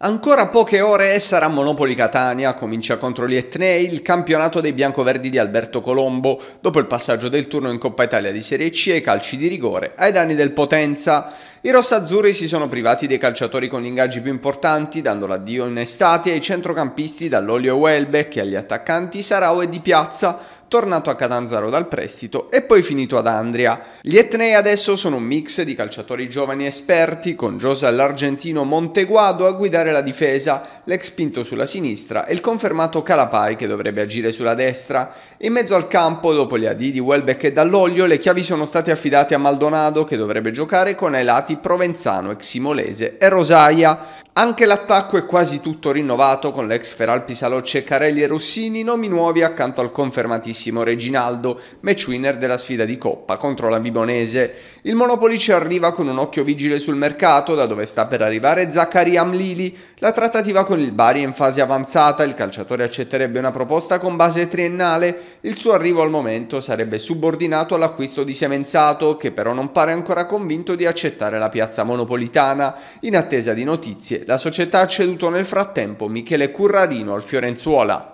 Ancora poche ore e sarà Monopoli Catania, comincia contro gli Etnei il campionato dei biancoverdi di Alberto Colombo, dopo il passaggio del turno in Coppa Italia di Serie C e calci di rigore ai danni del Potenza. I rossazzurri si sono privati dei calciatori con ingaggi più importanti, dando l'addio in estate ai centrocampisti dall'Olio Welbeck e agli attaccanti Sarao e Di Piazza, tornato a Catanzaro dal prestito e poi finito ad Andria. Gli Etnei adesso sono un mix di calciatori giovani esperti, con José l'argentino Monteguado a guidare la difesa l'ex Pinto sulla sinistra e il confermato Calapai che dovrebbe agire sulla destra. In mezzo al campo, dopo gli addi di Welbeck e Dall'Oglio, le chiavi sono state affidate a Maldonado che dovrebbe giocare con ai lati Provenzano, Eximolese e Rosaia. Anche l'attacco è quasi tutto rinnovato con l'ex Feralpi Salocce Carelli e Rossini, nomi nuovi accanto al confermatissimo Reginaldo, match winner della sfida di Coppa contro la Vibonese. Il Monopoli ci arriva con un occhio vigile sul mercato, da dove sta per arrivare Zaccaria Amlili. La trattativa con con il Bari in fase avanzata, il calciatore accetterebbe una proposta con base triennale, il suo arrivo al momento sarebbe subordinato all'acquisto di Semenzato, che però non pare ancora convinto di accettare la piazza monopolitana. In attesa di notizie, la società ha ceduto nel frattempo Michele Currarino al Fiorenzuola.